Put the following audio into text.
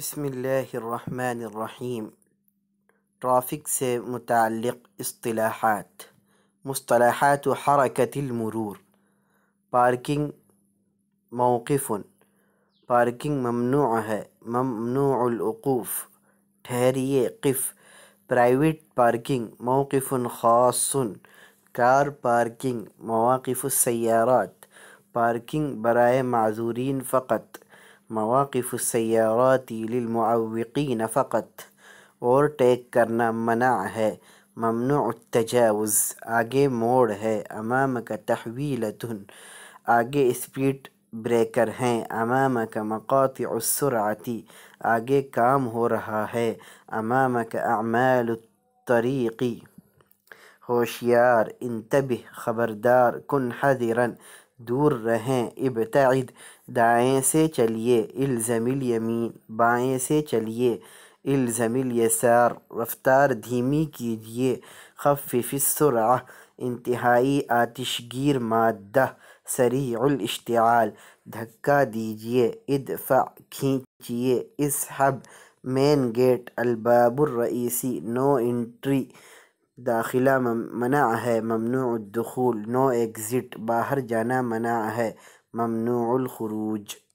بسم الله الرحمن الرحيم ترافيك سي متعلق اصطلاحات مصطلحات حركة المرور باركينج موقف باركينج ممنوعها ممنوع الوقوف تهري قف برايفت باركينج موقف خاص كار باركينج مواقف السيارات باركينج براي معذورين فقط مواقف للمعوقین فقط اور ٹیک کرنا منع ہے ممنوع التجاوز آگے موڑ ہے امام کا تحویل آگے اسپیڈ بریکر ہیں امام کا مقاطع اصراتی آگے کام ہو رہا ہے امام کا اعمال الطریقی ہوشیار انتبہ خبردار کن حذرا दूर रहें इब्तعد दाएँ से चलिए इल्ज़म यमीन बाएँ से चलिए इल्ज़म यसार रफ़्तार धीमी कीजिए खफ़िफ़ السرعة इंतहाई आतिशगीर मादा सरीउ الاشتعال धक्का दीजिए इदफ़ा खींचिए इसहब मेन गेट अलबाबुर्रईसी नो एंट्री داخلہ منع ہے ممنوع الدخول نو ایگزٹ باہر جانا منع ہے ممنوع الخروج